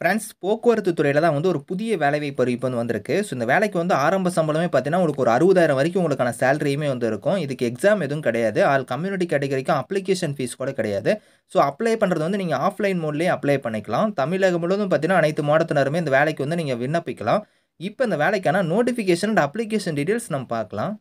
friends போக்குவரத்து துறையில் தான் வந்து ஒரு புதிய வேலைவாய்ப்பு அறிவிப்பு வந்து வந்திருக்கு ஸோ இந்த வேலைக்கு வந்து ஆரம்ப சம்பளமே பார்த்தீங்கன்னா உங்களுக்கு ஒரு அறுபதாயிரம் வரைக்கும் உங்களுக்கான சேலரியுமே வந்து இருக்கும் இதுக்கு எக்ஸாம் எதுவும் கிடையாது ஆல் கம்யூனிட்டி கேட்டகரிக்கும் அப்ளிகேஷன் ஃபீஸ் கூட கிடையாது ஸோ அப்ளை பண்ணுறது வந்து நீங்கள் ஆஃப்லைன் மோட்லேயே அப்ளை பண்ணிக்கலாம் தமிழகம் முழுவதும் பார்த்தீங்கன்னா அனைத்து மாவட்டத்தினருமே இந்த வேலைக்கு வந்து நீங்கள் விண்ணப்பிக்கலாம் இப்போ இந்த வேலைக்கான நோட்டிஃபிகேஷன் அண்ட் அப்ளிகேஷன் டீட்டெயில்ஸ் நம்ம பார்க்கலாம்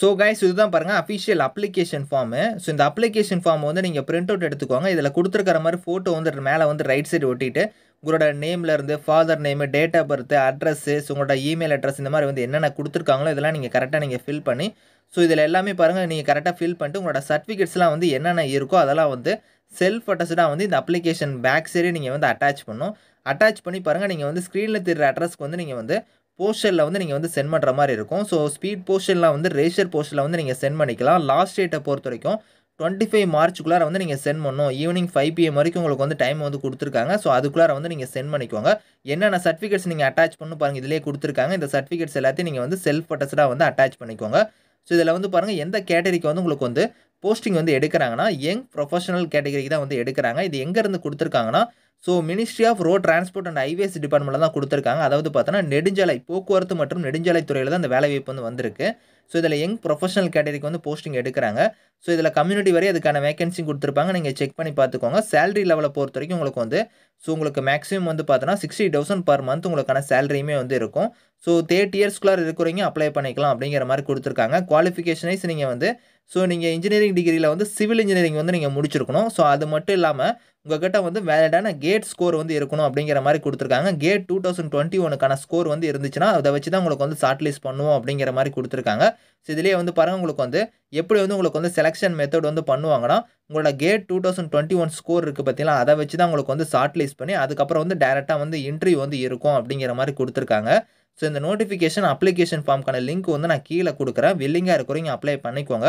ஸோ கைஸ் இதுதான் பாருங்கள் அஃபிஷியல் அப்ளிகேஷன் ஃபார்மு ஸோ இந்த அப்ளிகேஷன் ஃபார்ம் வந்து நீங்கள் பிரிண்ட் அவுட் எடுத்துக்கோங்க இதில் கொடுத்துருக்கிற மாதிரி ஃபோட்டோ வந்து மேலே வந்து ரைட் சைடு ஒட்டிட்டு உங்களோட நேம்லேருந்து father name date of birth address உங்களோட இமெயில் அட்ரஸ் இந்த மாதிரி வந்து என்னென்ன கொடுத்துருக்காங்களோ இதெல்லாம் நீங்கள் கரெக்டாக நீங்கள் ஃபில் பண்ணி ஸோ இதில் எல்லாமே பாருங்கள் நீங்கள் கரெக்டாக ஃபில் பண்ணிட்டு உங்களோட சர்டிஃபிகேட்ஸ்லாம் வந்து என்னென்ன இருக்கோ அதெல்லாம் வந்து செல்ஃப் அட்டஸ்டாக வந்து இந்த அப்ளிகேஷன் பேக் சைடே நீங்கள் வந்து அட்டாச் பண்ணும் அட்டாச் பண்ணி பாருங்கள் நீங்கள் வந்து ஸ்க்ரீனில் தெரிகிற அட்ரஸ்க்கு வந்து நீங்கள் வந்து போஸ்டரில் வந்து நீங்கள் வந்து சென்ட் பண்ணுற மாதிரி இருக்கும் ஸோ ஸ்பீட் போஸ்டர்லாம் வந்து ரேஷர் போஸ்டரில் வந்து நீங்கள் சென்ட் பண்ணிக்கலாம் லாஸ்ட் டேட்டை பொறுத்த வரைக்கும் டுவெண்ட்டி ஃபைவ் மார்ச்சுக்குள்ளார வந்து நீங்கள் சென்ட் பண்ணணும் ஈவினிங் ஃபைவ் பிஎம் வரைக்கும் உங்களுக்கு வந்து டைம் வந்து கொடுத்துருக்காங்க ஸோ அதுக்குள்ளார வந்து நீங்கள் சென்ட் பண்ணிக்கோங்க என்னென்ன சர்டிஃபிகேட்ஸ் நீங்கள் அட்டாச் பண்ணு பாருங்கள் இதிலே கொடுத்துருக்காங்க இந்த சர்டிஃபிகேட்ஸ் எல்லாத்தையும் நீங்கள் வந்து செல்ஃப் அட்டஸ்டாக வந்து அட்டாச் பண்ணிக்கோங்க ஸோ இதில் வந்து பாருங்கள் எந்த கேட்டகரிக்கு வந்து உங்களுக்கு வந்து போஸ்டிங் வந்து எடுக்கிறாங்கன்னா யங் ப்ரொஃபஷனல் கேட்டகரிக்கு தான் வந்து எடுக்கிறாங்க இது எங்கேருந்து கொடுத்துருக்காங்கன்னா so ministry of road transport and highways டிபார்ட்மெண்ட்டில் தான் கொடுத்துருக்காங்க அதாவது பார்த்தோன்னா நெடுஞ்சாலை போக்குவரத்து மற்றும் நெடுஞ்சாலை துறையில் தான் இந்த வேலைவாய்ப்பு வந்து வந்திருக்கு ஸோ இதில் யங் ப்ரொஃபஷனல் கேட்டரிக்கு வந்து போஸ்டிங் எடுக்கிறாங்க ஸோ இதில் கம்யூனிட்டி வரை அதுக்கான வேகன்சி கொடுத்துருப்பாங்க நீங்கள் செக் பண்ணி பார்த்துக்கோங்க சேலரி லெவலை பொறுத்த வரைக்கும் உங்களுக்கு வந்து ஸோ உங்களுக்கு மேக்ஸிமம் வந்து பார்த்தோன்னா சிக்ஸ்டி தௌசண்ட் பர் மந்த் உங்களுக்கான சேலரியுமே வந்து இருக்கும் ஸோ தேர்ட் இயர்ஸ்குள்ளார இருக்கிறவங்க அப்ளை பண்ணிக்கலாம் அப்படிங்கிற மாதிரி கொடுத்துருக்காங்க குவாலிஃபிகேஷனைஸ் நீங்கள் வந்து ஸோ நீங்கள் இன்ஜினியரிங் டிகிரியில் வந்து சிவில் இன்ஜினியரிங் வந்து நீங்கள் முடிச்சிருக்கணும் ஸோ அது மட்டும் இல்லாமல் உங்ககிட்ட வந்து வேலடான கேட் ஸ்கோர் வந்து இருக்கணும் அப்படிங்கிற மாதிரி கொடுத்துருக்காங்க கேட் டூ தௌசண்ட் டுவெண்ட்டி ஒனுக்கான ஸ்கோர் வந்து இருந்துச்சுன்னா அதை வச்சு தான் உங்களுக்கு வந்து ஷார்ட் லிஸ்ட் பண்ணுவோம் அப்படிங்கிற மாதிரி கொடுத்துருக்காங்க ஸோ இதிலே வந்து பாருங்கள் உங்களுக்கு வந்து எப்படி வந்து உங்களுக்கு வந்து செலெக்ஷன் மெத்தட் வந்து பண்ணுவாங்கன்னா உங்களோட GATE two thousand twenty one score இருக்குது பார்த்தீங்களா அதை வச்சு தான் உங்களுக்கு வந்து ஷார்ட் லிஸ்ட் பண்ணி அதுக்கப்புறம் வந்து டேரெக்டாக வந்து இன்ட்ரிவ் வந்து இருக்கும் அப்படிங்கிற மாதிரி கொடுத்துருக்காங்க ஸோ இந்த நோட்டிஃபிகேஷன் அப்ளிகேஷன் ஃபார்ம்க்கான லிங்க் வந்து நான் கீழே கொடுக்குறேன் வில்லிங்காக இருக்கிறவங்க அப்ளை பண்ணிக்கோங்க